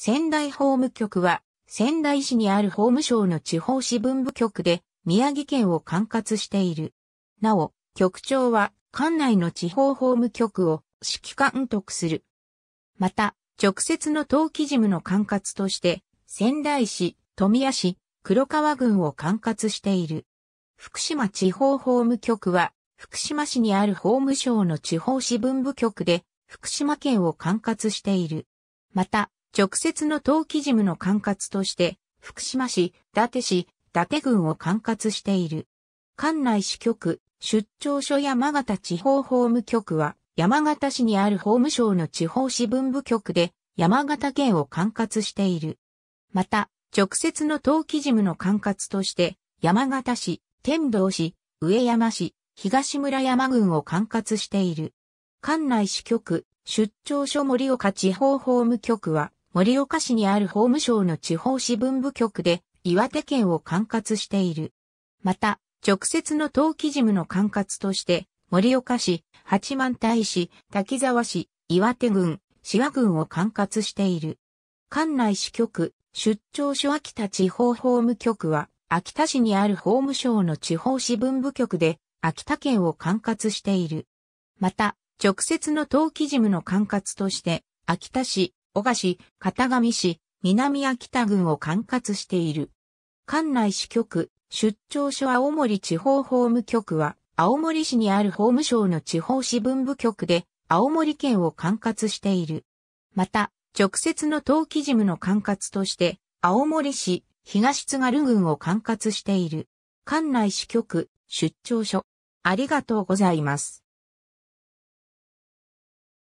仙台法務局は、仙台市にある法務省の地方支分部局で、宮城県を管轄している。なお、局長は、管内の地方法務局を指揮監督する。また、直接の登記事務の管轄として、仙台市、富谷市、黒川郡を管轄している。福島地方法務局は、福島市にある法務省の地方支分部局で、福島県を管轄している。また、直接の陶器事務の管轄として、福島市、伊達市、伊達郡を管轄している。管内支局、出張所山形地方法務局は、山形市にある法務省の地方支分部局で、山形県を管轄している。また、直接の登記事務の管轄として、山形市、天童市、上山市、東村山郡を管轄している。管内支局、出張所森岡地方法務局は、森岡市にある法務省の地方支分部局で岩手県を管轄している。また、直接の登記事務の管轄として、森岡市、八幡大市、滝沢市、岩手郡、志和郡を管轄している。管内支局、出張所秋田地方法務局は、秋田市にある法務省の地方支分部局で、秋田県を管轄している。また、直接の登記事務の管轄として、秋田市、小賀市、片上市、南秋田郡を管轄している。管内支局、出張所青森地方法務局は、青森市にある法務省の地方支分部局で、青森県を管轄している。また、直接の登記事務の管轄として、青森市、東津軽郡を管轄している。管内支局、出張所。ありがとうございます。